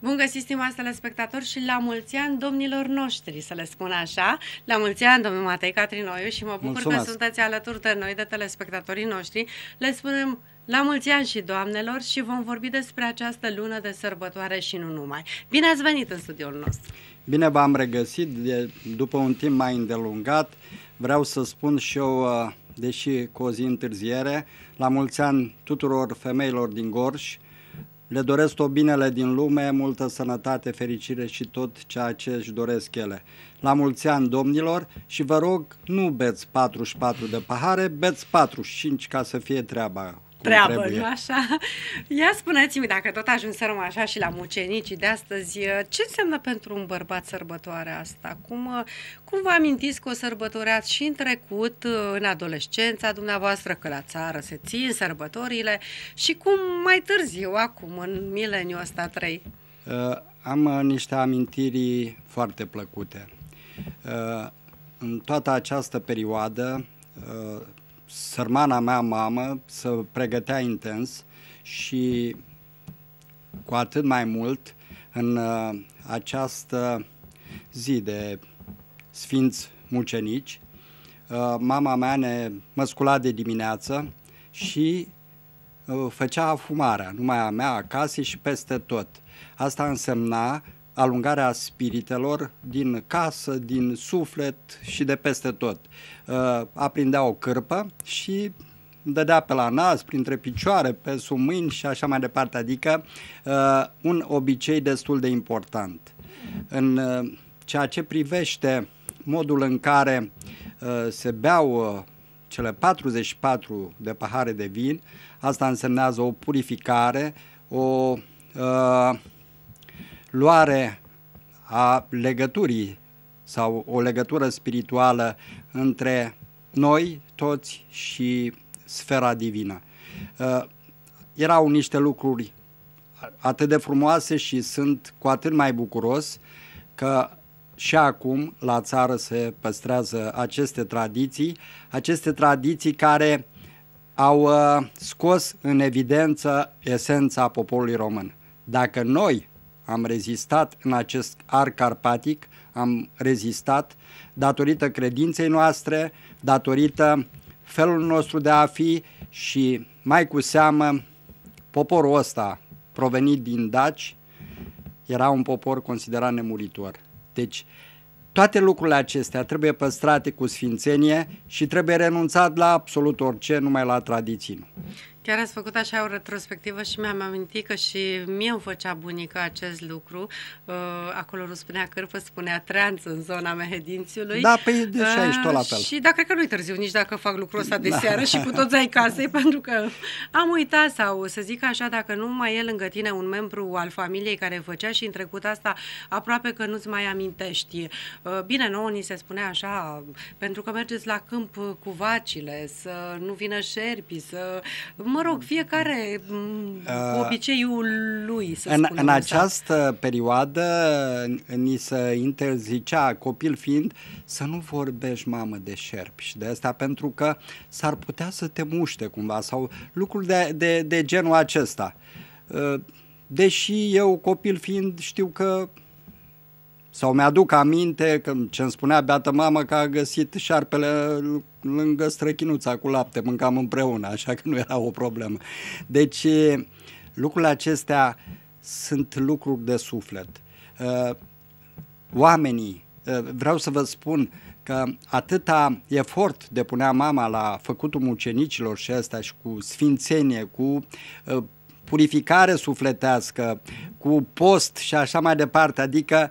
Bun găsit, stimați telespectatori și la mulți ani domnilor noștri, să le spun așa. La mulți ani, domnul Matei Catrinoiu și mă bucur Mulțumesc. că sunteți alături de noi, de telespectatorii noștri. Le spunem la mulți ani și doamnelor și vom vorbi despre această lună de sărbătoare și nu numai. Bine ați venit în studioul nostru! Bine v-am regăsit de, după un timp mai îndelungat. Vreau să spun și eu, uh, deși cu o zi întârziere, la mulți ani tuturor femeilor din Gorj, le doresc tot binele din lume, multă sănătate, fericire și tot ceea ce își doresc ele. La mulți ani, domnilor, și vă rog, nu beți 44 de pahare, beți 45 ca să fie treaba treabă, trebuie. nu așa? Ia spuneți-mi, dacă tot ajunserăm așa și la mucenicii de astăzi, ce înseamnă pentru un bărbat sărbătoarea asta? Cum, cum vă amintiți că o sărbătoreați și în trecut, în adolescența dumneavoastră, că la țară se țin sărbătorile și cum mai târziu, acum, în mileniul ăsta 3? Uh, am uh, niște amintiri foarte plăcute. Uh, în toată această perioadă, uh, sărmana mea mamă să pregătea intens și cu atât mai mult în uh, această zi de sfinți mucenici, uh, mama mea ne măscula de dimineață și uh, făcea afumarea, numai a mea, acasă și peste tot. Asta însemna alungarea spiritelor din casă, din suflet și de peste tot. Uh, aprindea o cârpă și dădea pe la nas, printre picioare, pe sub mâini și așa mai departe, adică uh, un obicei destul de important. În uh, ceea ce privește modul în care se beau cele 44 de pahare de vin, asta însemnează o purificare, o uh, luare a legăturii sau o legătură spirituală între noi toți și sfera divină. Uh, erau niște lucruri atât de frumoase și sunt cu atât mai bucuros că și acum la țară se păstrează aceste tradiții, aceste tradiții care au uh, scos în evidență esența poporului român. Dacă noi am rezistat în acest ar carpatic, am rezistat datorită credinței noastre, datorită felul nostru de a fi și mai cu seamă poporul ăsta provenit din Daci era un popor considerat nemuritor. Deci toate lucrurile acestea trebuie păstrate cu sfințenie și trebuie renunțat la absolut orice, numai la tradiții. Chiar ați făcut așa o retrospectivă și mi-am amintit că și mie îmi făcea bunica acest lucru. Uh, acolo nu spunea cârpă, spunea treanță în zona mehedințiului. Da, păi de și uh, aici tot la fel. Și da, cred că nu-i târziu nici dacă fac lucrul ăsta de da. seară și cu toți ai casei, pentru că am uitat sau să zic așa, dacă nu mai e lângă tine un membru al familiei care făcea și în trecut asta, aproape că nu-ți mai amintești. Uh, bine, nouă ni se spunea așa, pentru că mergeți la câmp cu vacile, să nu vină șerpi, să... Mă mă rog, fiecare mm, uh, obiceiul lui, să în, În această perioadă ni se interzicea, copil fiind, să nu vorbești mamă de șerpi și de asta, pentru că s-ar putea să te muște cumva sau lucruri de, de, de genul acesta. Uh, deși eu, copil fiind, știu că sau mi-aduc aminte că ce îmi spunea beată mamă că a găsit șarpele lângă străchinuța cu lapte, mâncam împreună, așa că nu era o problemă. Deci lucrurile acestea sunt lucruri de suflet. Oamenii, vreau să vă spun că atâta efort depunea mama la făcutul mucenicilor și astea și cu sfințenie, cu purificare sufletească, cu post și așa mai departe, adică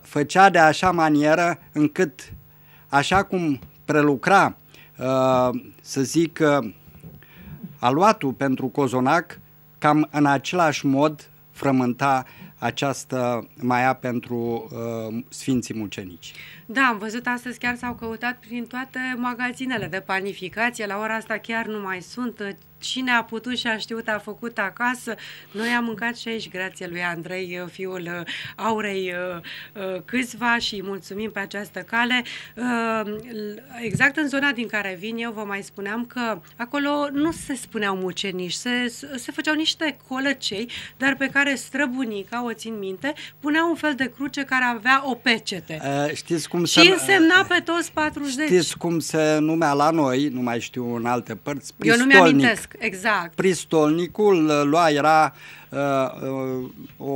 făcea de așa manieră încât așa cum prelucra, uh, să zic, uh, aluatul pentru cozonac, cam în același mod frământa această maia pentru uh, Sfinții Mucenici. Da, am văzut astăzi chiar s-au căutat prin toate magazinele de panificație, la ora asta chiar nu mai sunt cine a putut și a știut a făcut acasă. Noi am mâncat și aici, grație lui Andrei, uh, fiul uh, Aurei uh, Câțiva și îi mulțumim pe această cale. Exact în zona din care vin eu, vă mai spuneam că acolo nu se spuneau mucenici, se, se făceau niște colăcei, dar pe care străbunica, o țin minte, punea un fel de cruce care avea o pecete. A, știți cum și se însemna pe toți 40. Știți cum se numea la noi, nu mai știu în alte părți, pistolnic. Eu nu mi-amintesc. Exact. Pristolnicul lua era uh, uh, o,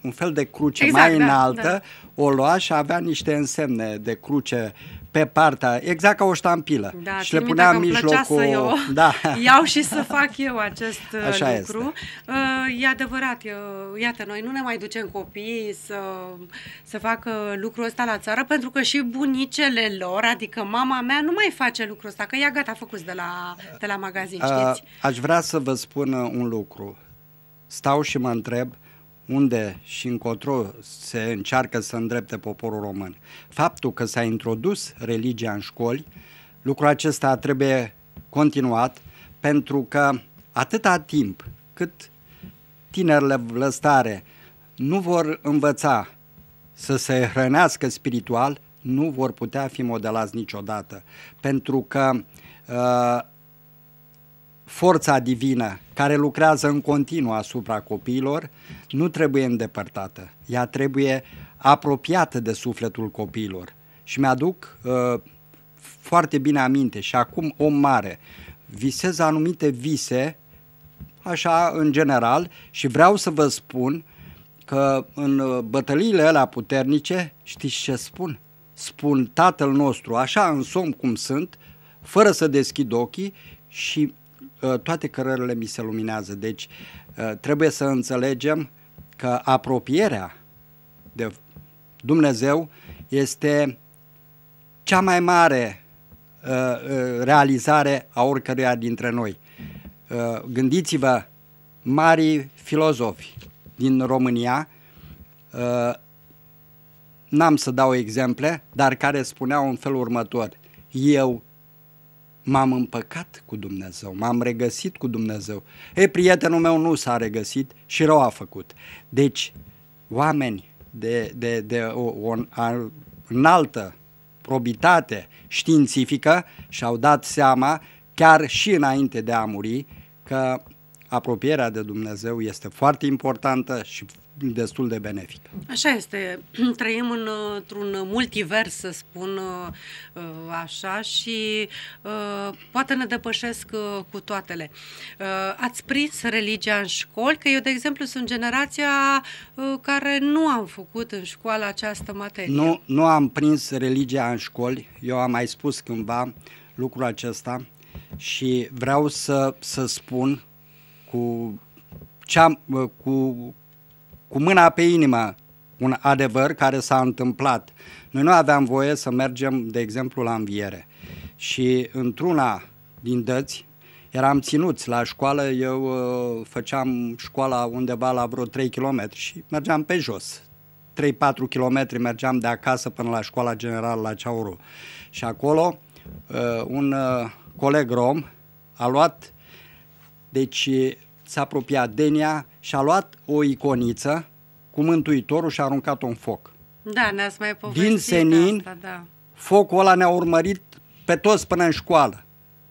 un fel de cruce exact, mai da, înaltă, da. o lua și avea niște însemne de cruce uh, pe partea, exact ca o ștampilă. Da, și le puneam în mijlocul. Să eu da. iau și să fac eu acest Așa uh, lucru. Este. Uh, e adevărat, iată, noi nu ne mai ducem copiii să, să facă lucrul ăsta la țară, pentru că și bunicele lor, adică mama mea, nu mai face lucrul ăsta, că ea gata, a făcut de la, de la magazin, uh, știți? A, aș vrea să vă spun un lucru. Stau și mă întreb, uh, unde și încotro se încearcă să îndrepte poporul român. Faptul că s-a introdus religia în școli, lucrul acesta trebuie continuat pentru că atâta timp cât tinerile vlăstare nu vor învăța să se hrănească spiritual, nu vor putea fi modelați niciodată. Pentru că uh, forța divină care lucrează în continuu asupra copiilor, nu trebuie îndepărtată. Ea trebuie apropiată de sufletul copiilor. Și mi-aduc uh, foarte bine aminte și acum om mare, visez anumite vise, așa în general, și vreau să vă spun că în uh, bătăliile alea puternice, știți ce spun? Spun Tatăl nostru, așa în somn cum sunt, fără să deschid ochii și Uh, toate cărările mi se luminează. Deci uh, trebuie să înțelegem că apropierea de Dumnezeu este cea mai mare uh, realizare a oricăruia dintre noi. Gândiți-vă, marii filozofi din România, n-am să dau exemple, dar care spuneau în felul următor, eu m-am împăcat cu Dumnezeu, m-am regăsit cu Dumnezeu. E, prietenul meu nu s-a regăsit și rău a făcut. Deci, oameni de, de, de o, o înaltă probitate științifică și-au dat seama, chiar și înainte de a muri, că apropierea de Dumnezeu este foarte importantă și destul de benefic. Așa este. Trăim în, într-un multivers, să spun uh, așa, și uh, poate ne depășesc uh, cu toatele. Ați prins religia în școli? Că eu, de exemplu, sunt generația care nu am făcut în școală această materie. Nu, nu am prins religia în școli. Eu am mai spus cândva lucrul acesta și vreau să, să spun cu, cea, cu cu mâna pe inimă un adevăr care s-a întâmplat. Noi nu aveam voie să mergem, de exemplu, la înviere. Și într-una din dăți eram ținuți la școală, eu uh, făceam școala undeva la vreo 3 km și mergeam pe jos. 3-4 km mergeam de acasă până la școala generală la Ceauru. Și acolo uh, un uh, coleg rom a luat, deci s-a apropiat Denia, și a luat o iconiță cu Mântuitorul și a aruncat-o în foc. Da, ne-ați mai povestit Din senin, asta, da. focul ăla ne-a urmărit pe toți până în școală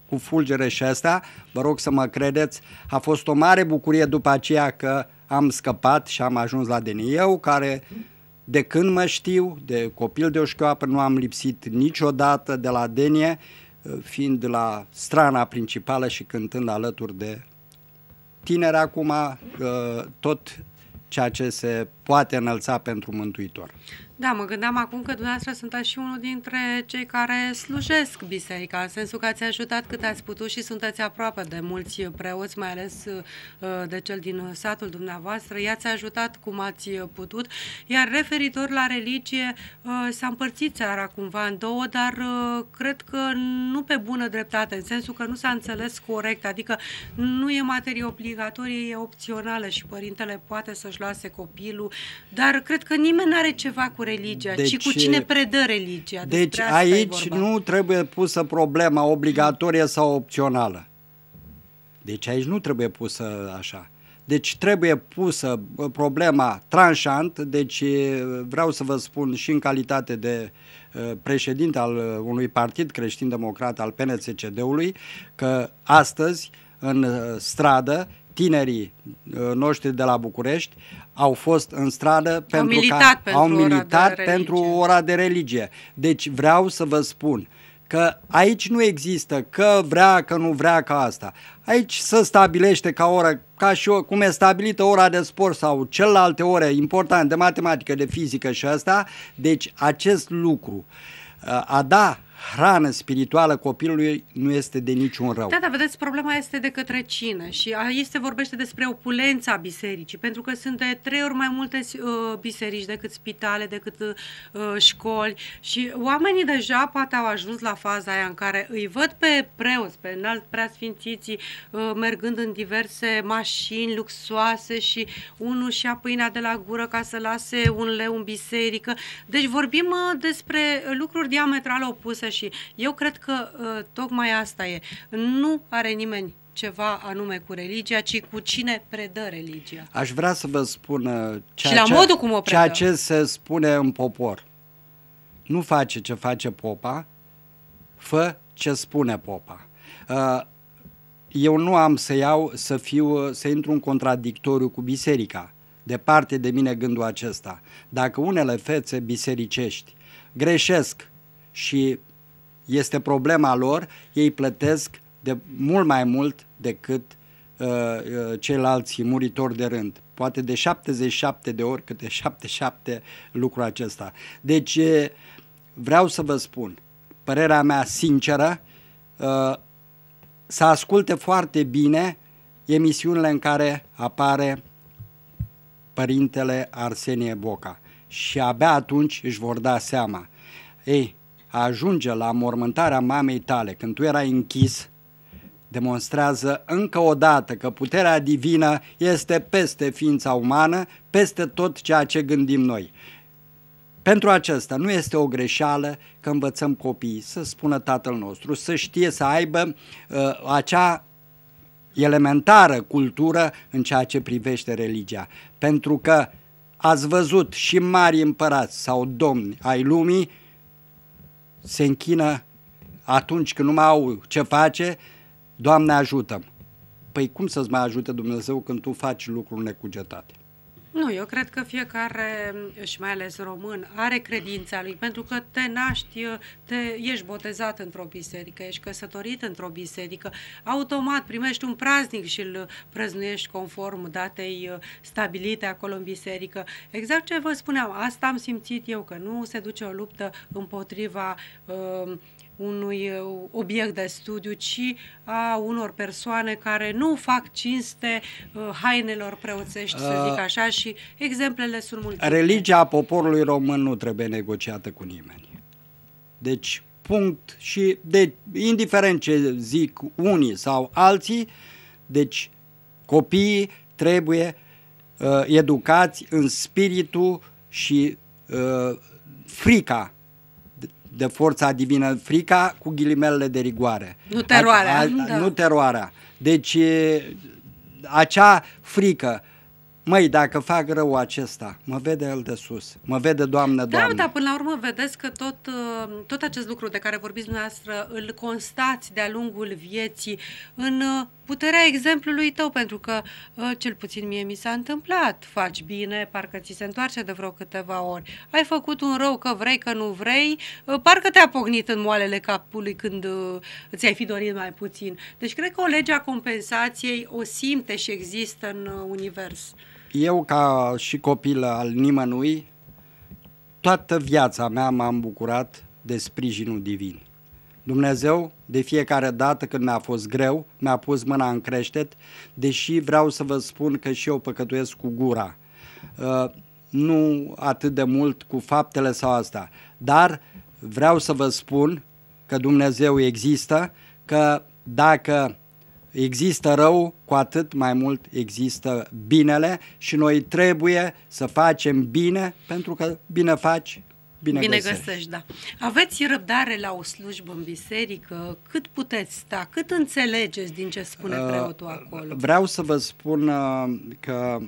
cu fulgere și astea, vă rog să mă credeți, a fost o mare bucurie după aceea că am scăpat și am ajuns la DNI-eu, care de când mă știu, de copil de o șchioapă, nu am lipsit niciodată de la denie, fiind la strana principală și cântând alături de tineri acum uh, tot ceea ce se poate înălța pentru Mântuitor. Da, mă gândeam acum că dumneavoastră sunteți și unul dintre cei care slujesc biserica, în sensul că ați ajutat cât ați putut și sunteți aproape de mulți preoți, mai ales uh, de cel din satul dumneavoastră. I-ați ajutat cum ați putut, iar referitor la religie, uh, s-a împărțit țara cumva în două, dar uh, cred că nu pe bună dreptate, în sensul că nu s-a înțeles corect, adică nu e materie obligatorie, e opțională și părintele poate să-și lase copilul, dar cred că nimeni nu are ceva cu religia, deci, ci cu cine predă religia. Deci aici nu trebuie pusă problema obligatorie sau opțională. Deci aici nu trebuie pusă așa. Deci trebuie pusă uh, problema tranșant, deci uh, vreau să vă spun și în calitate de uh, președinte al unui partid creștin-democrat al PNCCD-ului că astăzi în stradă tinerii noștri de la București au fost în stradă au pentru militat ca, pentru au militat ora pentru ora de religie. Deci vreau să vă spun că aici nu există că vrea, că nu vrea, ca asta. Aici se stabilește ca oră, ca și o, cum e stabilită ora de sport sau celelalte ore importante de matematică, de fizică și asta. Deci acest lucru, uh, a da hrană spirituală copilului nu este de niciun rău. Da, dar vedeți, problema este de către cine și aici se vorbește despre opulența bisericii, pentru că sunt de trei ori mai multe uh, biserici decât spitale, decât uh, școli și oamenii deja poate au ajuns la faza aia în care îi văd pe preoți, pe înalt preasfințiții, uh, mergând în diverse mașini luxoase și unul și-a pâinea de la gură ca să lase un leu în biserică. Deci vorbim uh, despre lucruri diametral opuse și eu cred că ă, tocmai asta e. Nu are nimeni ceva anume cu religia, ci cu cine predă religia. Aș vrea să vă spun ă, ceea, și la ce, modul cum o predă. ceea ce se spune în popor. Nu face ce face popa, fă ce spune popa. Ă, eu nu am să iau, să, fiu, să intru în contradictoriu cu biserica. Departe de mine gândul acesta. Dacă unele fețe bisericești greșesc și este problema lor, ei plătesc de mult mai mult decât uh, uh, ceilalți muritori de rând. Poate de 77 de ori câte 77 lucrul acesta. Deci vreau să vă spun, părerea mea sinceră, uh, să asculte foarte bine emisiunile în care apare părintele Arsenie Boca și abia atunci își vor da seama. Ei, a ajunge la mormântarea mamei tale când tu erai închis, demonstrează încă o dată că puterea divină este peste ființa umană, peste tot ceea ce gândim noi. Pentru acesta nu este o greșeală că învățăm copiii să spună Tatăl nostru, să știe să aibă uh, acea elementară cultură în ceea ce privește religia. Pentru că ați văzut și mari împărați sau domni ai lumii se închină atunci când nu mai au ce face, Doamne ajută -mă. Păi cum să-ți mai ajute Dumnezeu când tu faci lucruri necugetate? Nu, eu cred că fiecare, și mai ales român, are credința lui, pentru că te naști, te, ești botezat într-o biserică, ești căsătorit într-o biserică, automat primești un praznic și îl prăznuiești conform datei uh, stabilite acolo în biserică. Exact ce vă spuneam, asta am simțit eu, că nu se duce o luptă împotriva uh, unui uh, obiect de studiu, ci a unor persoane care nu fac cinste uh, hainelor preoțești, să uh, zic așa, și exemplele sunt multe. Religia poporului român nu trebuie negociată cu nimeni. Deci, punct și de, indiferent ce zic unii sau alții, deci copiii trebuie uh, educați în spiritul și uh, frica de forța divină, frica cu ghilimelele de rigoare. Nu teroarea. A, a, da. Nu teroarea. Deci acea frică măi, dacă fac rău acesta, mă vede el de sus, mă vede doamnă, doamnă. Da, dar până la urmă vedeți că tot, uh, tot acest lucru de care vorbiți dumneavoastră îl constați de-a lungul vieții în uh, puterea exemplului tău, pentru că uh, cel puțin mie mi s-a întâmplat. Faci bine, parcă ți se întoarce de vreo câteva ori. Ai făcut un rău că vrei, că nu vrei, parcă te-a pognit în moalele capului când ți-ai fi dorit mai puțin. Deci cred că o lege a compensației o simte și există în univers eu ca și copil al nimănui, toată viața mea m-am bucurat de sprijinul divin. Dumnezeu, de fiecare dată când mi-a fost greu, mi-a pus mâna în creștet, deși vreau să vă spun că și eu păcătuiesc cu gura. Uh, nu atât de mult cu faptele sau asta, dar vreau să vă spun că Dumnezeu există, că dacă există rău, cu atât mai mult există binele și noi trebuie să facem bine pentru că bine faci, bine, bine găsești. găsești. da. Aveți răbdare la o slujbă în biserică? Cât puteți sta? Cât înțelegeți din ce spune uh, preotul acolo? Vreau să vă spun uh, că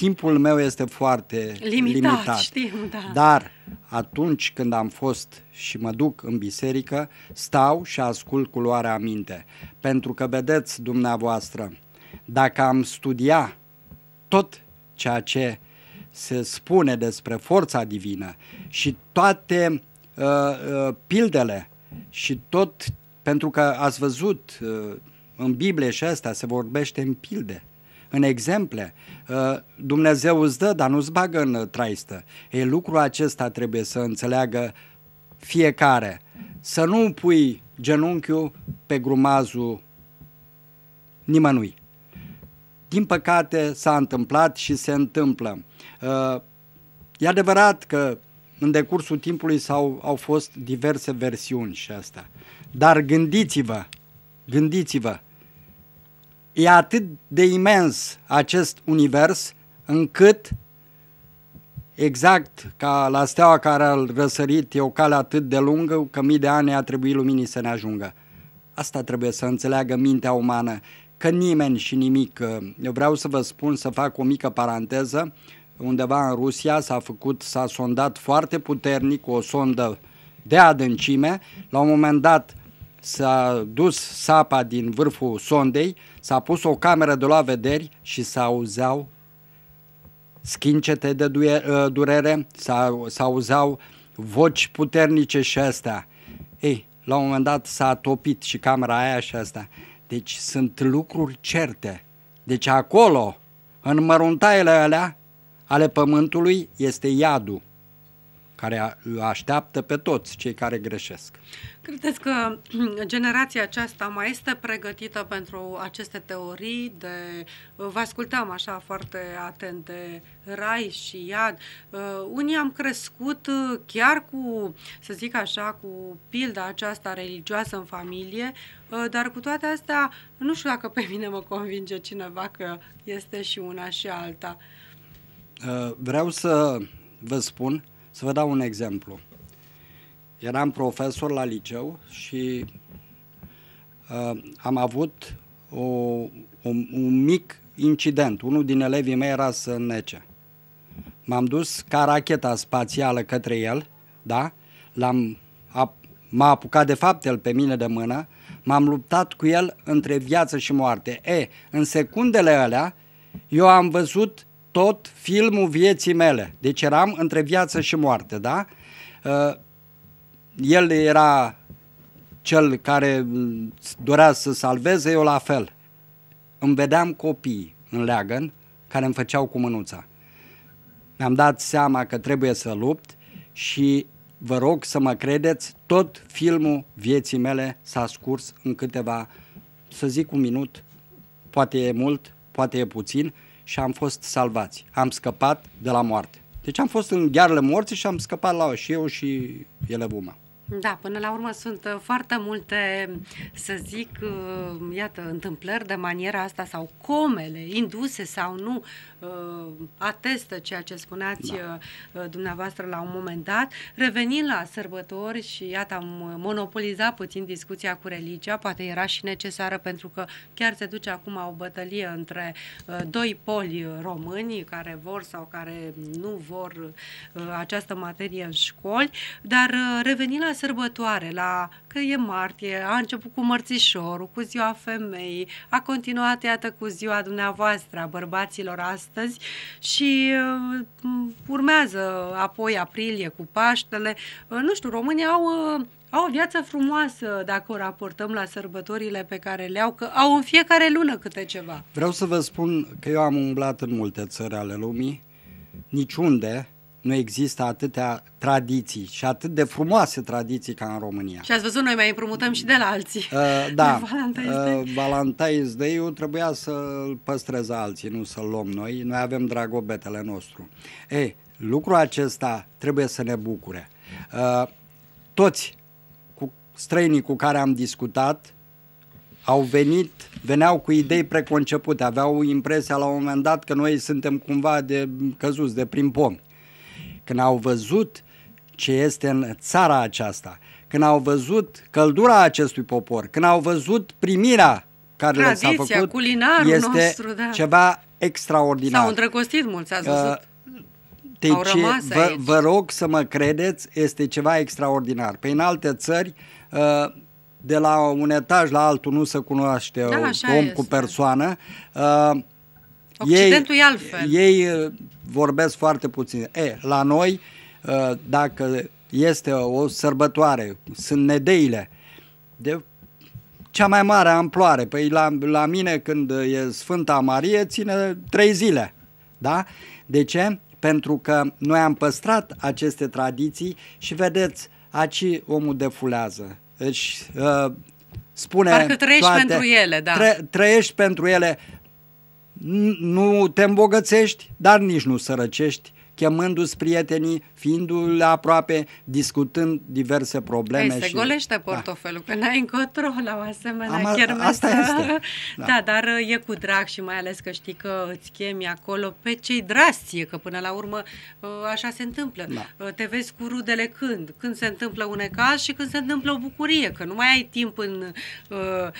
timpul meu este foarte limitat. limitat. Știm, da. Dar atunci când am fost și mă duc în biserică, stau și ascult culoarea minte. Pentru că, vedeți dumneavoastră, dacă am studia tot ceea ce se spune despre forța divină și toate uh, uh, pildele și tot, pentru că ați văzut uh, în Biblie și asta se vorbește în pilde în exemple. Uh, Dumnezeu îți dă, dar nu-ți bagă în traistă. E lucrul acesta trebuie să înțeleagă fiecare. Să nu pui genunchiul pe grumazul nimănui. Din păcate s-a întâmplat și se întâmplă. Uh, e adevărat că în decursul timpului s-au, au fost diverse versiuni și asta. Dar gândiți-vă, gândiți-vă, e atât de imens acest univers încât, exact ca la steaua care a răsărit, e o cale atât de lungă că mii de ani a trebuit luminii să ne ajungă. Asta trebuie să înțeleagă mintea umană, că nimeni și nimic. Eu vreau să vă spun, să fac o mică paranteză, undeva în Rusia s-a făcut, s-a sondat foarte puternic o sondă de adâncime. La un moment dat s-a dus sapa din vârful sondei, s-a pus o cameră de la vederi și s-auzeau schincete de ă, durere, s-auzeau voci puternice și astea. Ei, la un moment dat s-a topit și camera aia și asta. Deci sunt lucruri certe. Deci acolo, în măruntaiele alea ale pământului, este iadul care așteaptă pe toți cei care greșesc. Credeți că generația aceasta mai este pregătită pentru aceste teorii de... Vă ascultam așa foarte atent de rai și iad. Uh, unii am crescut uh, chiar cu, să zic așa, cu pilda aceasta religioasă în familie, uh, dar cu toate astea, nu știu dacă pe mine mă convinge cineva că este și una și alta. Vreau să vă spun să vă dau un exemplu. Eram profesor la liceu și uh, am avut o, o, un mic incident. Unul din elevii mei era să nece. M-am dus ca racheta spațială către el, da? L-am, m-a apucat de fapt el pe mine de mână, m-am luptat cu el între viață și moarte. E, în secundele alea, eu am văzut tot filmul vieții mele. Deci eram între viață și moarte, da? Uh, el era cel care mm, dorea să salveze, eu la fel. Îmi vedeam copii în leagăn care îmi făceau cu mânuța. Mi-am dat seama că trebuie să lupt și vă rog să mă credeți, tot filmul vieții mele s-a scurs în câteva, să zic un minut, poate e mult, poate e puțin, și am fost salvați. Am scăpat de la moarte. Deci am fost în ghearele morții și am scăpat la și eu și ele buma. Da, până la urmă sunt uh, foarte multe, să zic, uh, iată, întâmplări de maniera asta sau comele induse sau nu Uh, atestă ceea ce spuneați da. Uh, dumneavoastră la un moment dat. Revenind la sărbători și iată am monopolizat puțin discuția cu religia, poate era și necesară pentru că chiar se duce acum o bătălie între uh, doi poli români care vor sau care nu vor această materie în școli, dar revenind la sărbătoare, la că e martie, a început cu mărțișorul, cu ziua femeii, a continuat, iată, cu ziua dumneavoastră, a bărbaților astăzi și uh, urmează apoi aprilie cu Paștele. Uh, nu știu, românii au uh, au o viață frumoasă dacă o raportăm la sărbătorile pe care le au, că au în fiecare lună câte ceva. Vreau să vă spun că eu am umblat în multe țări ale lumii, niciunde nu există atâtea tradiții și atât de frumoase tradiții ca în România. Și ați văzut, noi mai împrumutăm și de la alții. Uh, da, Valentine's Day. Uh, trebuia să-l păstreze alții, nu să-l luăm noi. Noi avem dragobetele nostru. Ei, lucrul acesta trebuie să ne bucure. Uh, toți cu străinii cu care am discutat au venit, veneau cu idei preconcepute, aveau impresia la un moment dat că noi suntem cumva de căzuți de prin pom când au văzut ce este în țara aceasta, când au văzut căldura acestui popor, când au văzut primirea care le s-a făcut, culinarul este nostru, da. ceva extraordinar. S-au îndrăgostit mulți, ați uh, văzut. Uh, deci, vă, vă rog să mă credeți, este ceva extraordinar. Pe păi în alte țări, uh, de la un etaj la altul nu se cunoaște da, om este. cu persoană. Uh, Occidentul ei, e altfel. Ei vorbesc foarte puțin. E, la noi, ă, dacă este o sărbătoare, sunt nedeile, de cea mai mare amploare. Păi la, la mine când e Sfânta Marie ține trei zile. Da? De ce? Pentru că noi am păstrat aceste tradiții și vedeți, aici omul defulează. Deci uh, spune Parcă trăiești toate, pentru ele, da. trăiești pentru ele nu te îmbogățești, dar nici nu sărăcești, chemându-ți prietenii, fiindu-le aproape, discutând diverse probleme. și păi, se și... golește da. portofelul, da. că n-ai încotro la o asemenea Am, chermesă. Asta este. Da. da, dar e cu drag și mai ales că știi că îți chemi acolo pe cei drastie, că până la urmă ă, așa se întâmplă. Da. Ă, te vezi cu rudele când? Când se întâmplă un ecaz și când se întâmplă o bucurie, că nu mai ai timp în, ă,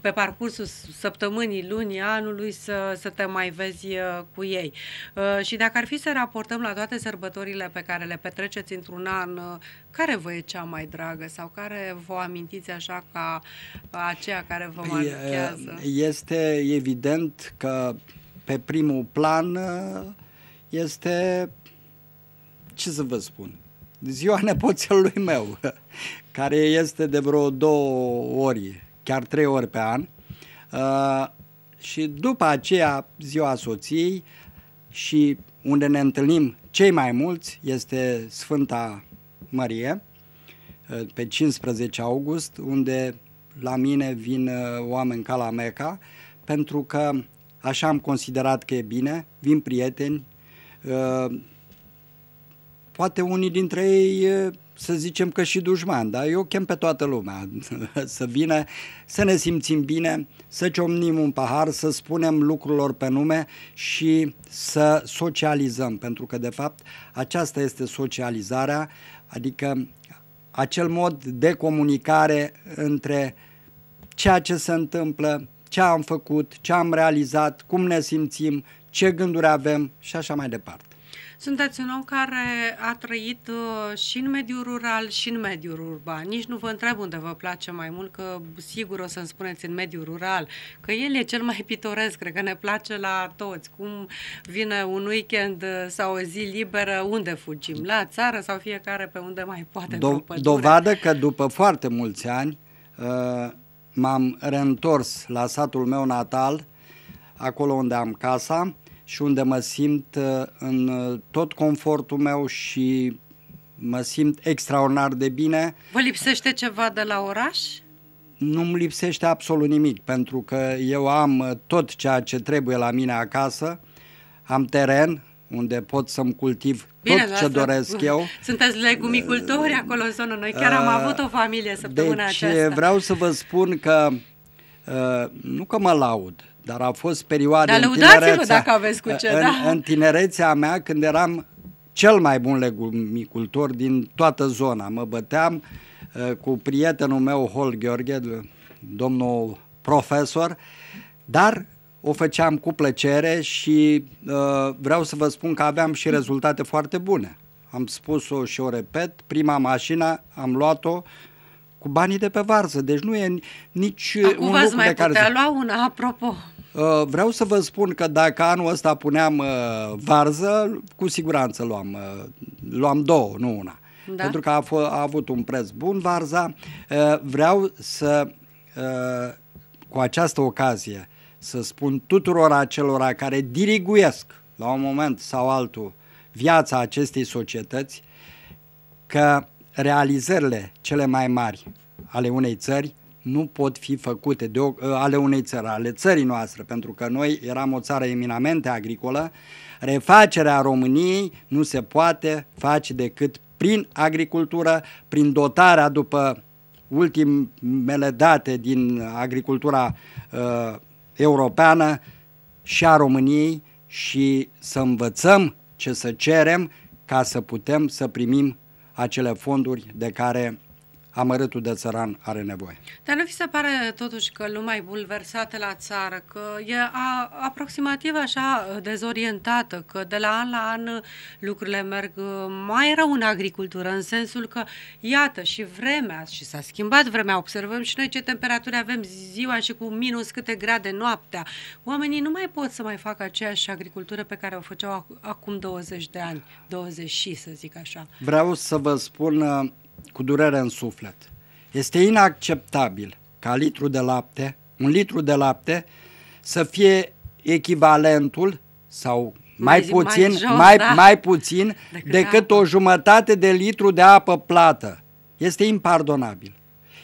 pe parcursul săptămânii, lunii, anului să, să te mai vezi cu ei. Și dacă ar fi să raport raportăm la toate sărbătorile pe care le petreceți într-un an, uh, care vă e cea mai dragă sau care vă amintiți așa ca uh, aceea care vă păi, marchează? Uh, este evident că pe primul plan este, ce să vă spun, ziua nepoțelului meu, care este de vreo două ori, chiar trei ori pe an, și după aceea ziua soției și unde ne întâlnim cei mai mulți este Sfânta Mărie, eh, pe 15 august, unde la mine vin eh, oameni ca la Meca, pentru că așa am considerat că e bine, vin prieteni, eh, poate unii dintre ei să zicem că și dușman, dar eu chem pe toată lumea să vină, să ne simțim bine, să ciomnim un pahar, să spunem lucrurilor pe nume și să socializăm, pentru că de fapt aceasta este socializarea, adică acel mod de comunicare între ceea ce se întâmplă, ce am făcut, ce am realizat, cum ne simțim, ce gânduri avem și așa mai departe. Sunteți un om care a trăit uh, și în mediul rural și în mediul urban. Nici nu vă întreb unde vă place mai mult, că sigur o să-mi spuneți în mediul rural, că el e cel mai pitoresc, cred că ne place la toți. Cum vine un weekend uh, sau o zi liberă, unde fugim? La țară sau fiecare pe unde mai poate? Do- dovadă că după foarte mulți ani uh, m-am reîntors la satul meu natal, acolo unde am casa, și unde mă simt uh, în uh, tot confortul meu și mă simt extraordinar de bine. Vă lipsește ceva de la oraș? Nu-mi lipsește absolut nimic, pentru că eu am uh, tot ceea ce trebuie la mine acasă. Am teren unde pot să-mi cultiv Bine, tot ce doresc eu. Sunteți legumicultori acolo în zonă. Noi chiar am avut o familie săptămâna deci, aceasta. Deci vreau să vă spun că, nu că mă laud, dar a fost perioade în tinerețea, dacă aveți cu ce, în, da. în tinerețea mea când eram cel mai bun legumicultor din toată zona. Mă băteam uh, cu prietenul meu, Hol Gheorghe, domnul profesor, dar o făceam cu plăcere și uh, vreau să vă spun că aveam și rezultate foarte bune. Am spus-o și o repet, prima mașină am luat-o cu banii de pe varză, deci nu e nici Acum un lucru de care... Acum v-ați mai putea să... lua una, apropo. Uh, vreau să vă spun că dacă anul ăsta puneam uh, varză, cu siguranță luam, uh, luam două, nu una. Da? Pentru că a, a avut un preț bun varza. Vreau să, cu această ocazie, să spun tuturor acelora care diriguiesc la un moment sau altul viața acestei societăți că realizările cele mai mari ale unei țări nu pot fi făcute de o, ă, ale unei țări, ale țării noastre, pentru că noi eram o țară eminamente agricolă, refacerea României nu se poate face decât prin agricultură, prin dotarea după ultimele date din agricultura uh, europeană și a României și să învățăm ce să cerem ca să putem să primim acele fonduri de care amărâtul de țăran are nevoie. Dar nu vi se pare totuși că lumea e bulversată la țară, că e a, aproximativ așa uh, dezorientată, că de la an la an uh, lucrurile merg uh, mai rău în agricultură, în sensul că, iată, și vremea, și s-a schimbat vremea, observăm și noi ce temperaturi avem ziua și cu minus câte grade noaptea. Oamenii nu mai pot să mai facă aceeași agricultură pe care o făceau acum 20 de ani, 20 și să zic așa. Vreau să vă spun cu durere în suflet. Este inacceptabil ca litru de lapte, un litru de lapte, să fie echivalentul sau mai, mai puțin, mai, jos, mai, da? mai puțin decât, decât o jumătate de litru de apă plată. Este impardonabil.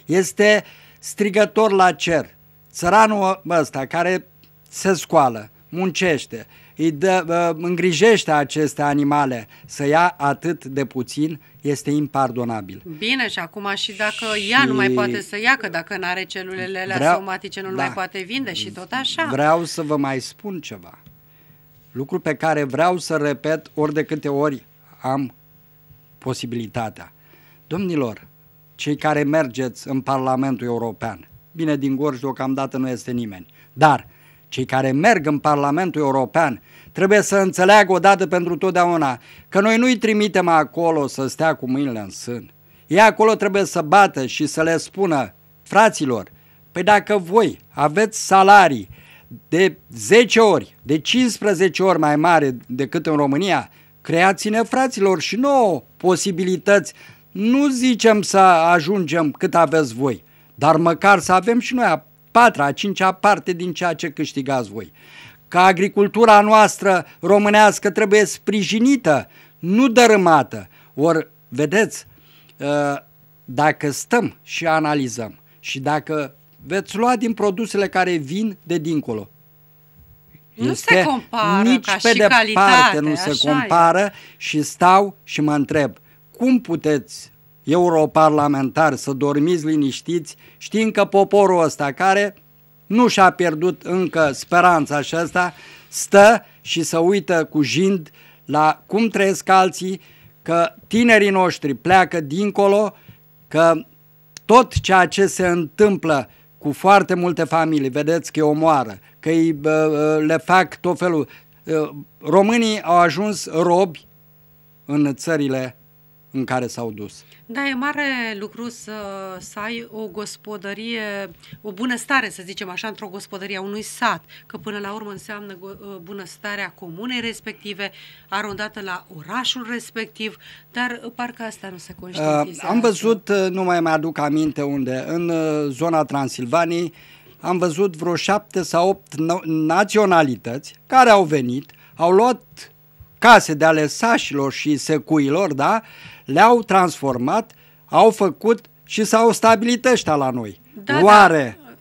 Este strigător la cer. Țăranul ăsta care se scoală, muncește, îi dă, uh, îngrijește aceste animale să ia atât de puțin este impardonabil. Bine, și acum și dacă ea nu mai poate să ia, că dacă nu are celulele alea vreau... somatice, nu da. mai poate vinde și tot așa. Vreau să vă mai spun ceva. Lucru pe care vreau să repet ori de câte ori am posibilitatea. Domnilor, cei care mergeți în Parlamentul European, bine, din Gorj deocamdată nu este nimeni, dar cei care merg în Parlamentul European Trebuie să înțeleagă odată pentru totdeauna că noi nu-i trimitem acolo să stea cu mâinile în sân. Ei acolo trebuie să bată și să le spună, fraților, păi dacă voi aveți salarii de 10 ori, de 15 ori mai mare decât în România, creați-ne fraților și nouă posibilități. Nu zicem să ajungem cât aveți voi, dar măcar să avem și noi a patra, a cincea parte din ceea ce câștigați voi că agricultura noastră românească trebuie sprijinită, nu dărâmată. Ori, vedeți, ă, dacă stăm și analizăm și dacă veți lua din produsele care vin de dincolo, nu este se compară nici ca pe și departe nu se compară e. și stau și mă întreb cum puteți europarlamentari să dormiți liniștiți știind că poporul ăsta care nu și-a pierdut încă speranța și asta, stă și să uită cu jind la cum trăiesc alții, că tinerii noștri pleacă dincolo, că tot ceea ce se întâmplă cu foarte multe familii, vedeți că o omoară, că îi, le fac tot felul. Românii au ajuns robi în țările în care s-au dus. Da, e mare lucru să, să ai o gospodărie, o bunăstare, să zicem așa, într-o gospodărie a unui sat, că până la urmă înseamnă uh, bunăstarea comunei respective, arondată la orașul respectiv, dar uh, parcă asta nu se conștientizează. Uh, am văzut, uh, nu mai mai aduc aminte unde, în zona Transilvaniei, am văzut vreo șapte sau opt naționalități care au venit, au luat case de ale sașilor și secuilor, da? le-au transformat, au făcut și s-au stabilit ăștia la noi. Da, da. Oare da.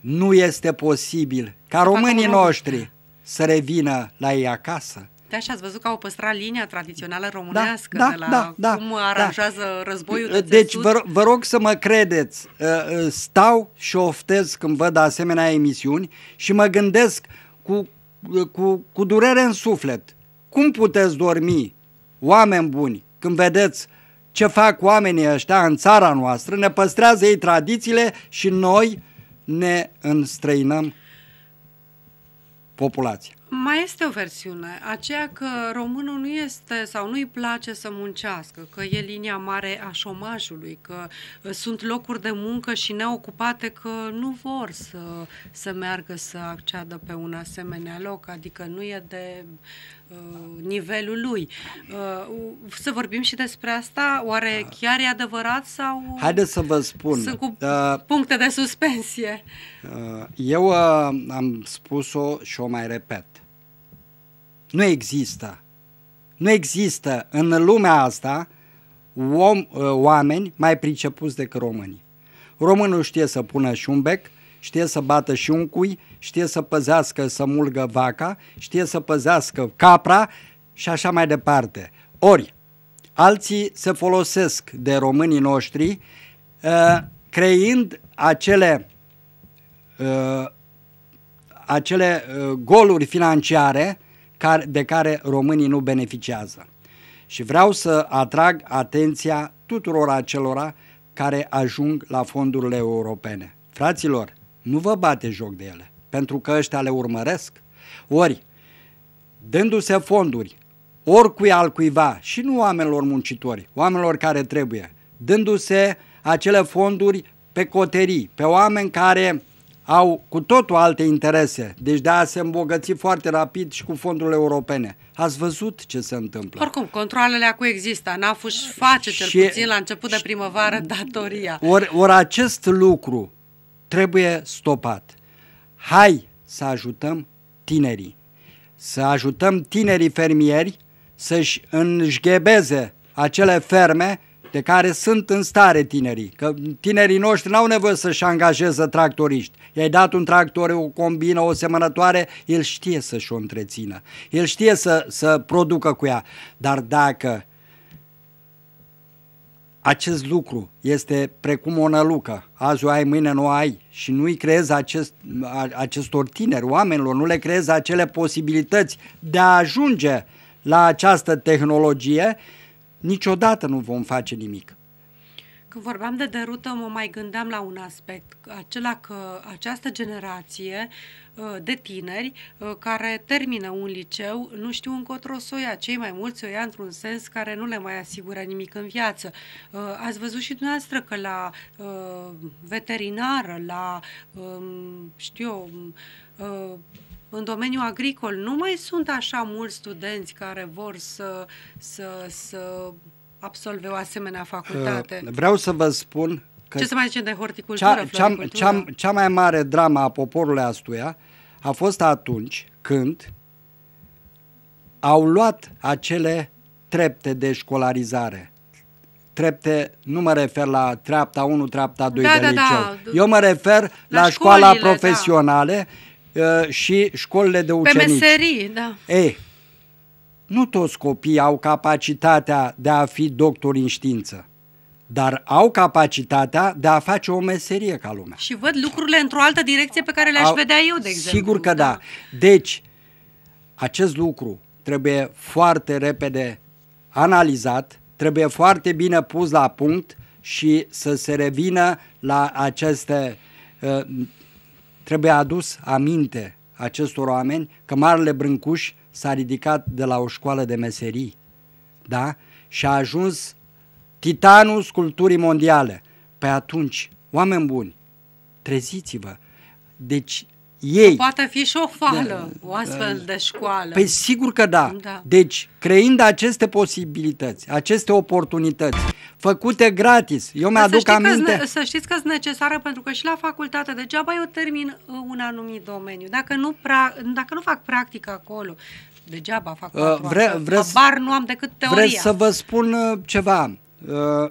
nu este posibil ca românii noștri să revină la ei acasă? Da, și ați văzut că au păstrat linia tradițională da, românească da, da, de la da, da, cum da. aranjează da. războiul de Deci vă, vă rog să mă credeți, ă, ă, stau și oftez când văd asemenea emisiuni și mă gândesc cu, cu, cu durere în suflet, cum puteți dormi, oameni buni, când vedeți ce fac oamenii ăștia în țara noastră, ne păstrează ei tradițiile și noi ne înstrăinăm populația. Mai este o versiune, aceea că românul nu este sau nu-i place să muncească, că e linia mare a șomajului, că uh, sunt locuri de muncă și neocupate că nu vor să, să meargă să acceadă pe un asemenea loc, adică nu e de Uh, nivelul lui. Uh, să vorbim și despre asta? Oare da. chiar e adevărat sau... Haideți să vă spun. Sunt cu uh, puncte de suspensie. eu am spus-o și o mai repet. Nu există. Nu există în lumea asta om, oameni mai pricepuți decât românii. Românul știe să pună și un bec știe să bată și un cui, știe să păzească, să mulgă vaca, știe să păzească capra și așa mai departe. Ori, alții se folosesc de românii noștri uh, creând acele, uh, acele uh, goluri financiare de care românii nu beneficiază. Și vreau să atrag atenția tuturor acelora care ajung la fondurile europene. Fraților, nu vă bate joc de ele, pentru că ăștia le urmăresc. Ori, dându-se fonduri, oricui altcuiva, și nu oamenilor muncitori, oamenilor care trebuie, dându-se acele fonduri pe coterii, pe oameni care au cu totul alte interese, deci de a se îmbogăți foarte rapid și cu fondurile europene. Ați văzut ce se întâmplă. Oricum, controlele acum există. n-a fost face cel și, puțin la început de primăvară datoria. Ori or acest lucru trebuie stopat. Hai să ajutăm tinerii, să ajutăm tinerii fermieri să-și înșghebeze acele ferme de care sunt în stare tinerii. Că tinerii noștri n-au nevoie să-și angajeze tractoriști. I-ai dat un tractor, o combină, o semănătoare, el știe să-și o întrețină. El știe să, să producă cu ea. Dar dacă acest lucru este precum o nălucă. Azi o ai, mâine nu o ai și nu-i creezi acest, acestor tineri, oamenilor, nu le creezi acele posibilități de a ajunge la această tehnologie, niciodată nu vom face nimic. Când vorbeam de derută, mă mai gândeam la un aspect, acela că această generație uh, de tineri uh, care termină un liceu nu știu încotro să o ia. Cei mai mulți o ia într-un sens care nu le mai asigură nimic în viață. Uh, ați văzut și dumneavoastră că la veterinară, la, um, știu eu, um, în domeniul agricol nu mai sunt așa mulți studenți care vor să, să, să absolve o asemenea facultate. Vreau să vă spun că... Ce să mai zicem de horticultură, cea, cea, cea, cea mai mare drama a poporului astuia a fost atunci când au luat acele trepte de școlarizare. Trepte, nu mă refer la treapta 1, treapta 2 da, de da, da. liceu. Da. Eu mă refer la, la școala da. profesionale da. și școlile de ucenici. Pe meserii, da. Ei, nu toți copiii au capacitatea de a fi doctori în știință, dar au capacitatea de a face o meserie ca lumea. Și văd lucrurile într-o altă direcție pe care le-aș vedea eu, de exemplu. Sigur că da. da. Deci, acest lucru trebuie foarte repede analizat, trebuie foarte bine pus la punct și să se revină la aceste... Ă, trebuie adus aminte acestor oameni că Marele Brâncuși s-a ridicat de la o școală de meserii, da? Și a ajuns titanul sculpturii mondiale. Păi atunci, oameni buni, treziți-vă. Deci ei... Că poate fi și o fală, da, o astfel de școală. Păi sigur că da. da. Deci, creând aceste posibilități, aceste oportunități, făcute gratis, eu mi-aduc aminte... Că să știți că sunt necesară, pentru că și la facultate, degeaba eu termin uh, un anumit domeniu. Dacă nu, pra, dacă nu fac practică acolo, degeaba fac uh, vre, vre, Bar nu am decât teoria. Vreți să vă spun uh, ceva. Uh,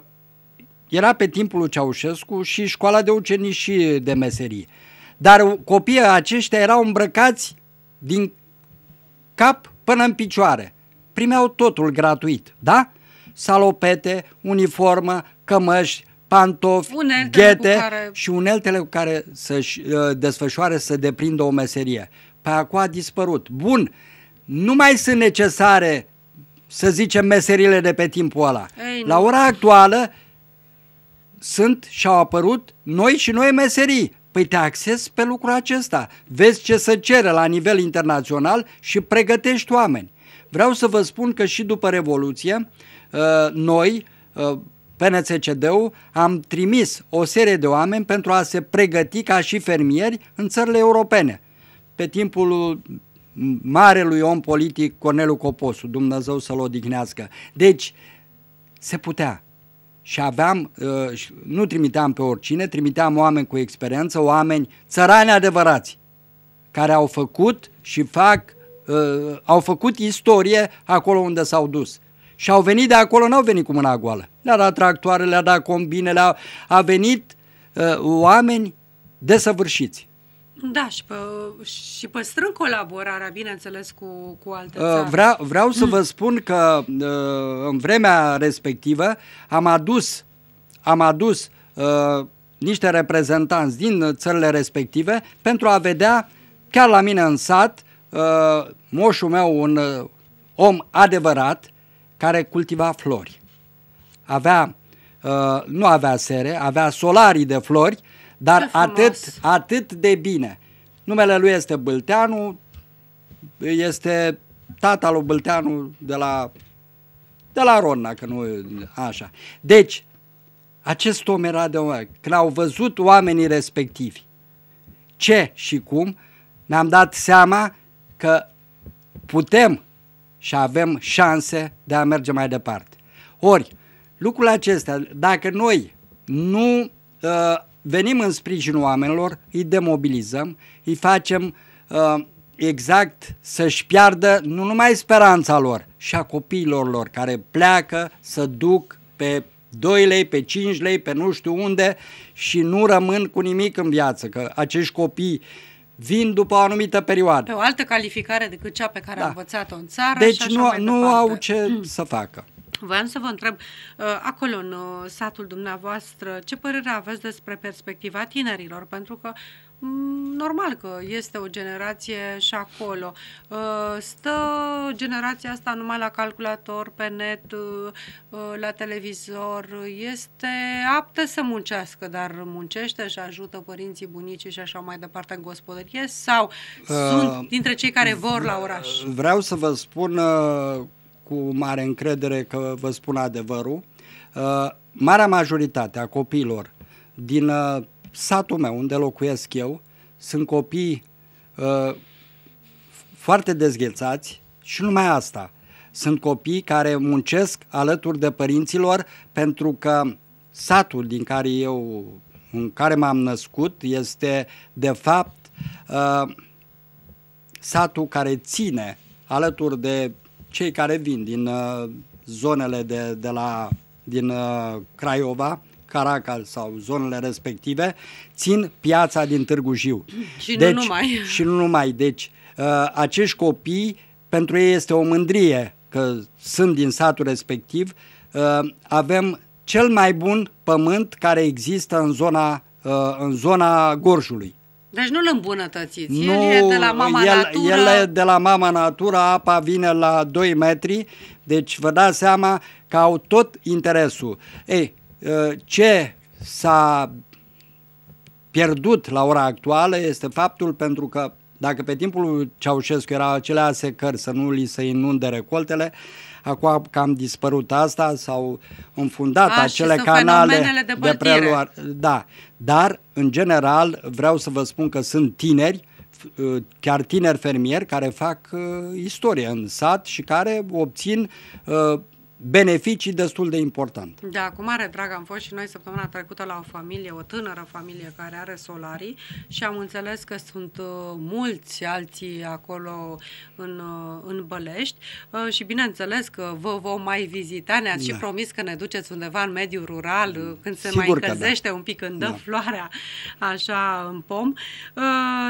era pe timpul lui Ceaușescu și școala de ucenici și de meserie. Uh, dar copiii aceștia erau îmbrăcați din cap până în picioare. Primeau totul gratuit, da? Salopete, uniformă, cămăși, pantofi, uneltele ghete care... și uneltele cu care să-și uh, desfășoare să deprindă o meserie. Păi acum a dispărut. Bun, nu mai sunt necesare, să zicem, meserile de pe timpul ăla. Ei, La ora actuală sunt și au apărut noi și noi meserii. Păi te axezi pe lucrul acesta. Vezi ce se cere la nivel internațional și pregătești oameni. Vreau să vă spun că și după Revoluție, uh, noi, uh, PNCCD-ul, am trimis o serie de oameni pentru a se pregăti ca și fermieri în țările europene. Pe timpul marelui om politic Cornelu Coposu, Dumnezeu să-l odihnească. Deci, se putea și aveam, uh, nu trimiteam pe oricine, trimiteam oameni cu experiență, oameni țărani adevărați, care au făcut și fac, uh, au făcut istorie acolo unde s-au dus. Și au venit de acolo, nu au venit cu mâna goală. Le-a dat tractoare, le-a dat combine, le-a, a venit uh, oameni desăvârșiți. Da, și, pă, și păstrând colaborarea, bineînțeles, cu, cu alte uh, țări. Vreau, vreau să mm. vă spun că uh, în vremea respectivă am adus, am adus uh, niște reprezentanți din țările respective pentru a vedea chiar la mine în sat moșul meu, un om adevărat, care cultiva flori. Avea, nu avea sere, avea solarii de flori, uh, dar atât, atât de bine. Numele lui este Bălteanu, este tata lui Bălteanu de la, de la Ronna, că nu așa. Deci, acest om era de oameni. Când au văzut oamenii respectivi ce și cum, ne-am dat seama că putem și avem șanse de a merge mai departe. Ori, lucrul acesta, dacă noi nu uh, venim în sprijinul oamenilor, îi demobilizăm, îi facem uh, exact să-și piardă nu numai speranța lor, și a copiilor lor care pleacă să duc pe 2 lei, pe 5 lei, pe nu știu unde și nu rămân cu nimic în viață, că acești copii vin după o anumită perioadă. Pe o altă calificare decât cea pe care da. a învățat-o în țară. Deci și așa nu, mai nu au ce mm. să facă. Voiam să vă întreb, uh, acolo în uh, satul dumneavoastră, ce părere aveți despre perspectiva tinerilor? Pentru că mm, normal că este o generație și acolo. Uh, stă generația asta numai la calculator, pe net, la televizor. Este aptă să muncească, dar muncește și ajută părinții, bunicii și așa mai departe în gospodărie sau uh, sunt dintre cei care vor la oraș? Vreau să vă spun cu mare încredere că vă spun adevărul. Uh, marea majoritate a copiilor din uh, satul meu, unde locuiesc eu, sunt copii uh, foarte dezghețați și numai asta. Sunt copii care muncesc alături de părinților pentru că satul din care eu, în care m-am născut, este de fapt uh, satul care ține alături de cei care vin din uh, zonele de, de la, din uh, Craiova, Caracal sau zonele respective, țin piața din Târgu Jiu. Și deci, nu numai. Și nu numai. Deci, uh, acești copii, pentru ei este o mândrie că sunt din satul respectiv. Uh, avem cel mai bun pământ care există în zona, uh, în zona Gorjului. Deci nu-l îmbunătățiți, nu, el e de la mama el, natură. El e de la mama natură, apa vine la 2 metri, deci vă dați seama că au tot interesul. Ei, ă, ce s-a pierdut la ora actuală este faptul pentru că dacă pe timpul Ceaușescu era acelea secări să nu li se inunde recoltele, uh, acum că am dispărut asta, s-au înfundat A, acele canale de, de preluare. Da, dar în general vreau să vă spun că sunt tineri uh, chiar tineri fermieri care fac uh, istorie în sat și care obțin uh, beneficii destul de importante. Da, cu mare drag am fost și noi săptămâna trecută la o familie, o tânără familie care are solarii și am înțeles că sunt uh, mulți alții acolo în, uh, în Bălești uh, și bineînțeles că vă vom mai vizita, ne-ați da. și promis că ne duceți undeva în mediul rural când se Sigur mai încălzește da. un pic, când dă da. floarea așa în pom,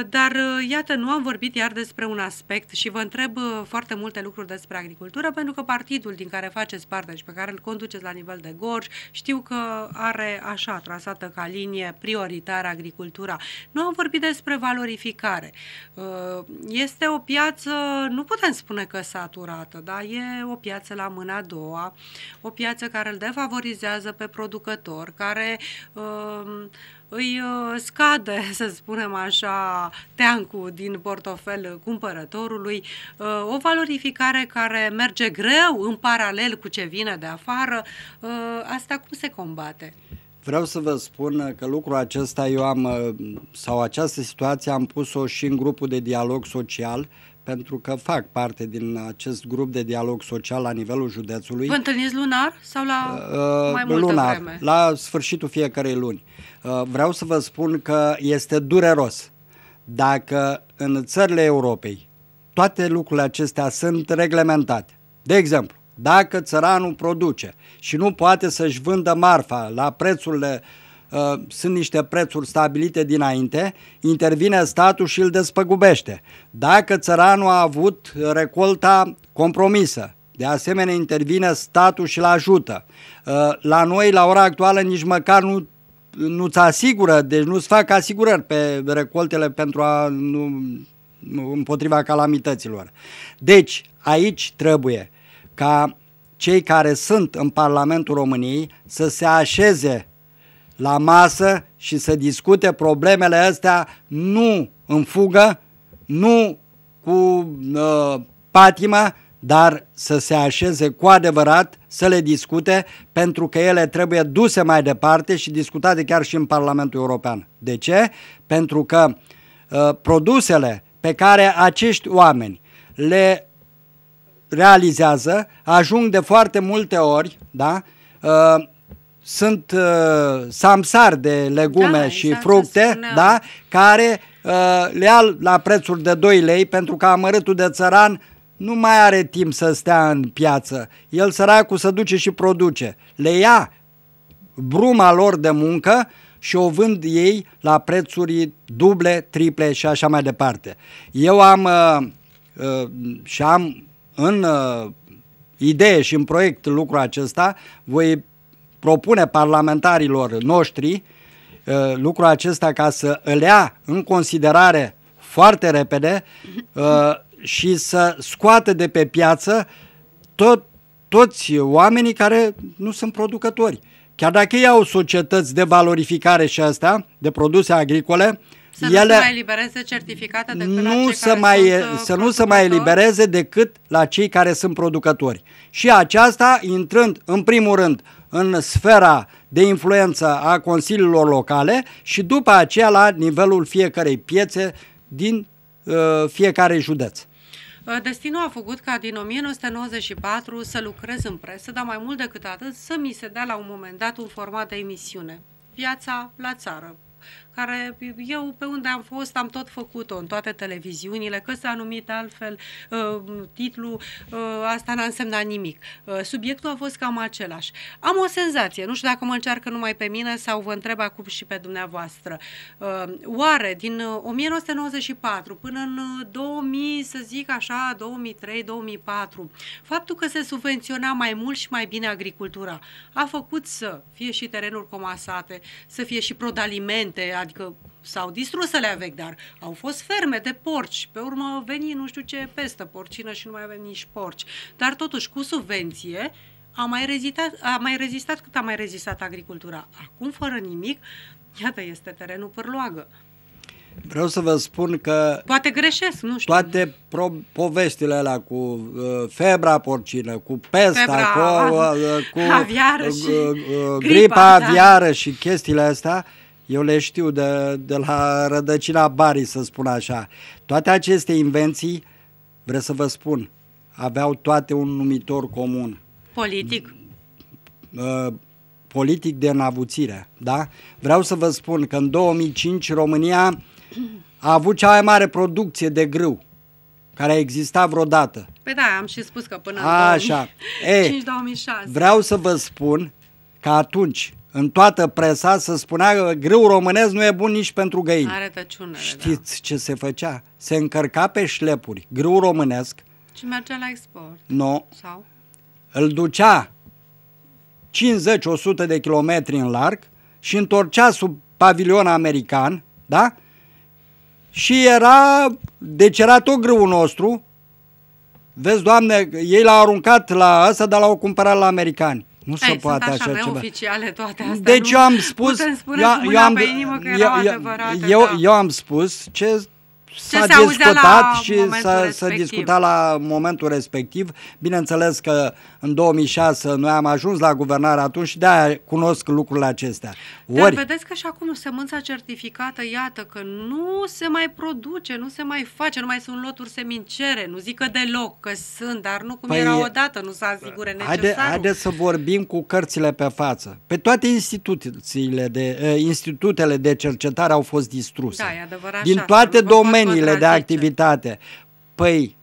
dar iată, nu am vorbit iar despre un aspect și vă întreb foarte multe lucruri despre agricultură pentru că partidul din care face faceți parte și pe care îl conduceți la nivel de gorj, știu că are așa trasată ca linie prioritară agricultura. Nu am vorbit despre valorificare. Uh, este o piață, nu putem spune că saturată, dar e o piață la mâna a doua, o piață care îl defavorizează pe producător, care uh, îi uh, scade, să spunem așa, teancul din portofel cumpărătorului, uh, o valorificare care merge greu în paralel cu ce vine de afară, uh, asta cum se combate? Vreau să vă spun că lucrul acesta eu am, sau această situație am pus-o și în grupul de dialog social pentru că fac parte din acest grup de dialog social la nivelul județului. Vă întâlniți lunar sau la uh, mai multă lunar, vreme? La sfârșitul fiecarei luni. Uh, vreau să vă spun că este dureros. Dacă în țările Europei toate lucrurile acestea sunt reglementate, de exemplu, dacă țăranul produce și nu poate să-și vândă marfa la prețurile uh, Uh, sunt niște prețuri stabilite dinainte, intervine statul și îl despăgubește. Dacă țăranul a avut recolta compromisă, de asemenea intervine statul și îl ajută. Uh, la noi, la ora actuală, nici măcar nu nu-ți asigură, deci nu-ți fac asigurări pe recoltele pentru a nu, împotriva calamităților. Deci, aici trebuie ca cei care sunt în Parlamentul României să se așeze la masă și să discute problemele astea nu în fugă, nu cu uh, patima, dar să se așeze cu adevărat, să le discute, pentru că ele trebuie duse mai departe și discutate chiar și în Parlamentul European. De ce? Pentru că uh, produsele pe care acești oameni le realizează ajung de foarte multe ori da, uh, sunt uh, samsar de legume da, și exact fructe, uh, da, care uh, le al la prețuri de 2 lei pentru că amărâtul de țăran nu mai are timp să stea în piață. El săracul se duce și produce. Le ia bruma lor de muncă și o vând ei la prețuri duble, triple și așa mai departe. Eu am uh, uh, și am în uh, idee și în proiect lucrul acesta, voi propune parlamentarilor noștri uh, lucrul acesta ca să îl ia în considerare foarte repede uh, și să scoată de pe piață tot, toți oamenii care nu sunt producători. Chiar dacă ei au societăți de valorificare și astea, de produse agricole, să ele nu se mai elibereze certificate decât nu la cei să care mai, sunt uh, Să nu se mai elibereze decât la cei care sunt producători. Și aceasta intrând, în primul rând, în sfera de influență a consiliilor locale și după aceea la nivelul fiecarei piețe din uh, fiecare județ. Uh, destinul a făcut ca din 1994 să lucrez în presă, dar mai mult decât atât să mi se dea la un moment dat un format de emisiune. Viața la țară, care eu pe unde am fost am tot făcut-o în toate televiziunile, că s-a numit altfel uh, titlul, uh, asta n-a însemnat nimic. Uh, subiectul a fost cam același. Am o senzație, nu știu dacă mă încearcă numai pe mine sau vă întreb acum și pe dumneavoastră. Oare din 1994 până în 2000, să zic așa, 2003-2004, faptul că se subvenționa mai mult și mai bine agricultura a făcut să fie și terenuri comasate, să fie și prodalimente, adică s-au distrus alea vechi, dar au fost ferme de porci. Pe urmă au venit nu știu ce pestă porcină și nu mai avem nici porci. Dar totuși, cu subvenție, a mai, rezistat, a mai rezistat cât a mai rezistat agricultura. Acum, fără nimic, iată, este terenul pârloagă. Vreau să vă spun că... Poate greșesc, nu știu. Toate pro- povestile alea cu uh, febra porcină, cu pesta, febra, cu, uh, cu aviară uh, și uh, uh, gripa, gripa da. aviară da. și chestiile astea, uh, eu le știu de, de la rădăcina barii, să spun așa. Toate aceste invenții, vreau să vă spun, aveau toate un numitor comun. Politic. Uh, politic de înavuțire, da? Vreau să vă spun că în 2005 România a avut cea mai mare producție de grâu care a existat vreodată. Păi da, am și spus că până în 2005-2006. Vreau să vă spun că atunci în toată presa să spunea grâu românesc nu e bun nici pentru găini. Are tăciunele, da. Știți da. ce se făcea? Se încărca pe șlepuri grâu românesc. Și mergea la export. Nu. No. Sau? Îl ducea 50-100 de kilometri în larg și întorcea sub pavilion american, da? Și era, deci era tot grâu nostru. Vezi, doamne, ei l-au aruncat la asta, dar l-au cumpărat la americani. Nu se Ei, poate sunt așa, așa ceva. oficiale toate astea. Deci nu? eu am spus... Putem spune eu, eu, am, eu, eu, da. eu am spus ce s-a discutat și s-a, discutat la momentul respectiv. Bineînțeles că în 2006 noi am ajuns la guvernare atunci și de-aia cunosc lucrurile acestea. Ori... Dar vedeți că și acum semânța certificată, iată că nu se mai produce, nu se mai face, nu mai sunt loturi semincere, nu zic deloc că sunt, dar nu cum păi, era odată, nu s-a asigure necesarul. Haideți haide să vorbim cu cărțile pe față. Pe toate instituțiile de, eh, institutele de cercetare au fost distruse. Da, e adevărat Din așa, toate domeniile domeniile de activitate. Păi,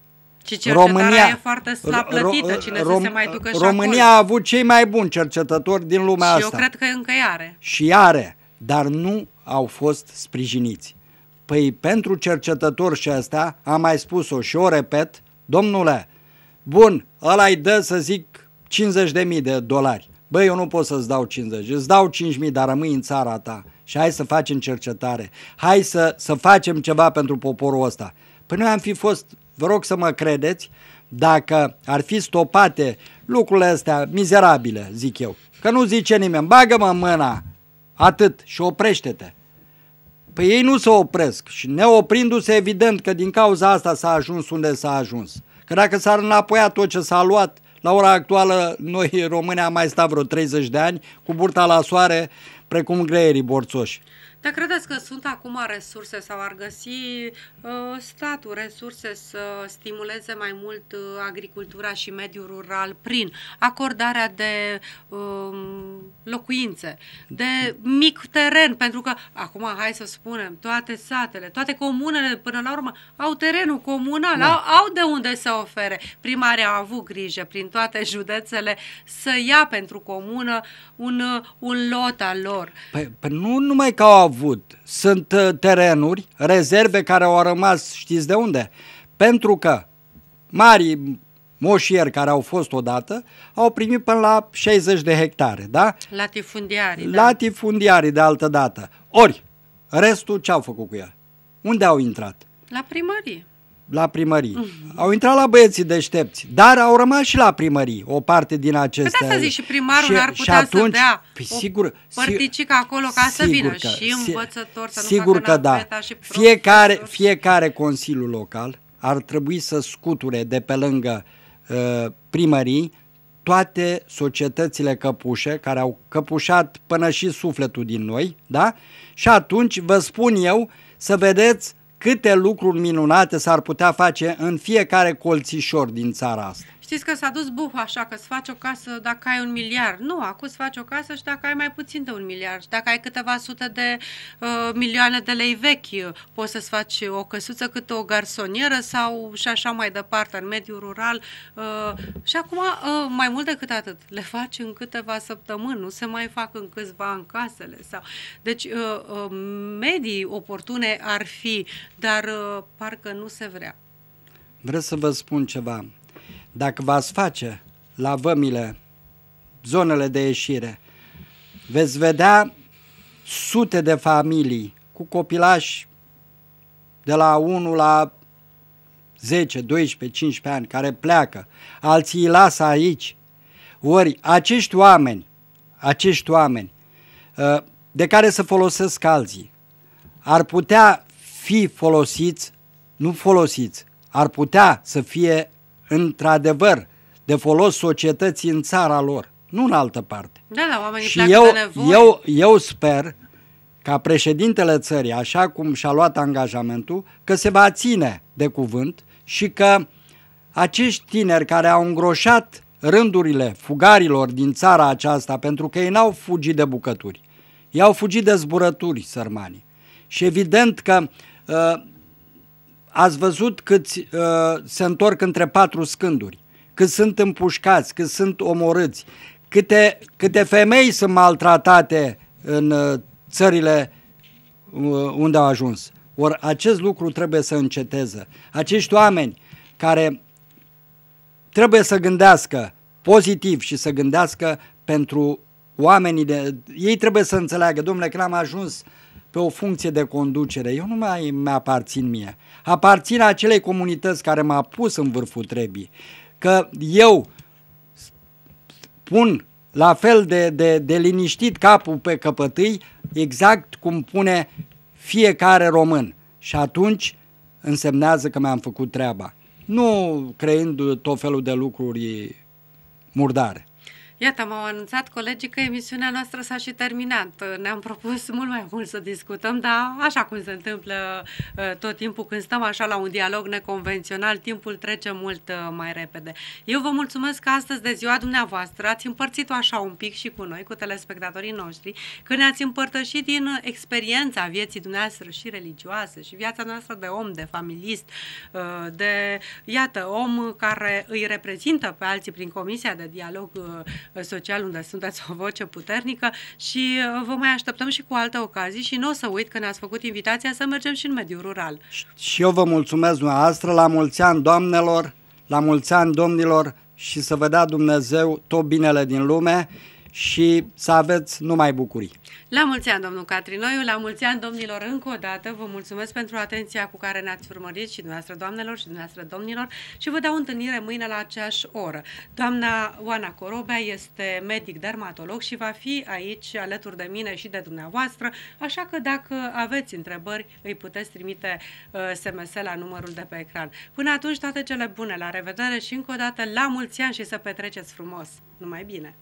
și România, e foarte slab plătită, cine să se mai ducă și România acolo. a avut cei mai buni cercetători din lumea și asta. Și eu cred că încă are. Și are, dar nu au fost sprijiniți. Păi pentru cercetători și asta, am mai spus-o și o repet, domnule, bun, ăla îi dă să zic 50.000 de dolari. Băi, eu nu pot să-ți dau 50, îți dau 5.000, dar rămâi în țara ta și hai să facem cercetare, hai să, să facem ceva pentru poporul ăsta. Păi noi am fi fost, vă rog să mă credeți, dacă ar fi stopate lucrurile astea mizerabile, zic eu, că nu zice nimeni, bagă-mă mâna, atât și oprește-te. Păi ei nu se opresc și neoprindu-se evident că din cauza asta s-a ajuns unde s-a ajuns. Că dacă s-ar înapoia tot ce s-a luat, la ora actuală noi români am mai stat vreo 30 de ani cu burta la soare precum greierii borțoși. Dar credeți că sunt acum resurse sau ar găsi uh, statul resurse să stimuleze mai mult uh, agricultura și mediul rural prin acordarea de uh, locuințe, de mic teren, pentru că acum hai să spunem, toate satele, toate comunele până la urmă au terenul comunal, da. au, au de unde să ofere. Primarea a avut grijă prin toate județele să ia pentru comună un, uh, un lot al lor. Păi, păi nu numai că au avut. Sunt uh, terenuri, rezerve care au rămas, știți de unde? Pentru că mari moșieri care au fost odată au primit până la 60 de hectare, da? Latifundiari. Da. de altă dată. Ori, restul ce au făcut cu ea? Unde au intrat? La primărie la primărie. Mm-hmm. Au intrat la băieții deștepți, dar au rămas și la primărie o parte din acestea. Păi da, să zici, și primarul și, ar putea și atunci, să dea păi, sigur, o părticică acolo ca să vină că, și învățător, să sigur nu facă că da. și fiecare, fiecare consiliu local ar trebui să scuture de pe lângă uh, primării toate societățile căpușe, care au căpușat până și sufletul din noi, da? Și atunci vă spun eu să vedeți câte lucruri minunate s-ar putea face în fiecare colțișor din țara asta. Știți că s-a dus buhul așa, că îți faci o casă dacă ai un miliard. Nu, acum îți faci o casă și dacă ai mai puțin de un miliard. Și dacă ai câteva sute de uh, milioane de lei vechi, poți să-ți faci o căsuță cât o garsonieră sau și așa mai departe, în mediul rural. Uh, și acum, uh, mai mult decât atât, le faci în câteva săptămâni, nu se mai fac în câțiva în casele. Sau... Deci, uh, uh, medii oportune ar fi, dar uh, parcă nu se vrea. Vreau să vă spun ceva. Dacă v-ați face la vămile, zonele de ieșire, veți vedea sute de familii cu copilași de la 1 la 10, 12, 15 ani care pleacă, alții îi lasă aici. Ori acești oameni, acești oameni ă, de care se folosesc alții, ar putea fi folosiți, nu folosiți, ar putea să fie într-adevăr de folos societății în țara lor, nu în altă parte. Da, da, oamenii și eu, eu, eu sper ca președintele țării, așa cum și-a luat angajamentul, că se va ține de cuvânt și că acești tineri care au îngroșat rândurile fugarilor din țara aceasta, pentru că ei n-au fugit de bucături, ei au fugit de zburături, sărmani. Și evident că uh, ați văzut câți uh, se întorc între patru scânduri, cât sunt împușcați, cât sunt omorâți, câte, câte femei sunt maltratate în uh, țările uh, unde au ajuns. Ori acest lucru trebuie să înceteze. Acești oameni care trebuie să gândească pozitiv și să gândească pentru oamenii de... Ei trebuie să înțeleagă, domnule, că am ajuns uh, pe o funcție de conducere. Eu nu mai mi-aparțin mie. Aparțin acelei comunități care m-a pus în vârful trebii. Că eu pun la fel de, de, de liniștit capul pe căpătâi, exact cum pune fiecare român. Și atunci însemnează că mi-am făcut treaba. Nu creând tot felul de lucruri murdare. Iată, m-au anunțat colegii că emisiunea noastră s-a și terminat. Ne-am propus mult mai mult să discutăm, dar așa cum se întâmplă uh, tot timpul când stăm așa la un dialog neconvențional, timpul trece mult uh, mai repede. Eu vă mulțumesc că astăzi de ziua dumneavoastră ați împărțit-o așa un pic și cu noi, cu telespectatorii noștri, că ne-ați împărtășit din uh, experiența vieții dumneavoastră și religioasă și viața noastră de om, de familist, de, iată, om care îi reprezintă pe alții prin Comisia de Dialog social, unde sunteți o voce puternică și uh, vă mai așteptăm și cu alte ocazii și nu o să uit că ne-ați făcut invitația să mergem și în mediul rural. Și eu vă mulțumesc dumneavoastră, la mulți ani doamnelor, la mulți ani domnilor și să vă dea Dumnezeu tot binele din lume și să aveți numai bucurii. La mulți ani, domnul Catrinoiu, la mulți ani, domnilor, încă o dată vă mulțumesc pentru atenția cu care ne-ați urmărit și dumneavoastră, doamnelor și dumneavoastră, domnilor și vă dau întâlnire mâine la aceeași oră. Doamna Oana Corobea este medic dermatolog și va fi aici alături de mine și de dumneavoastră, așa că dacă aveți întrebări, îi puteți trimite SMS uh, la numărul de pe ecran. Până atunci, toate cele bune, la revedere și încă o dată la mulți ani și să petreceți frumos! Numai bine!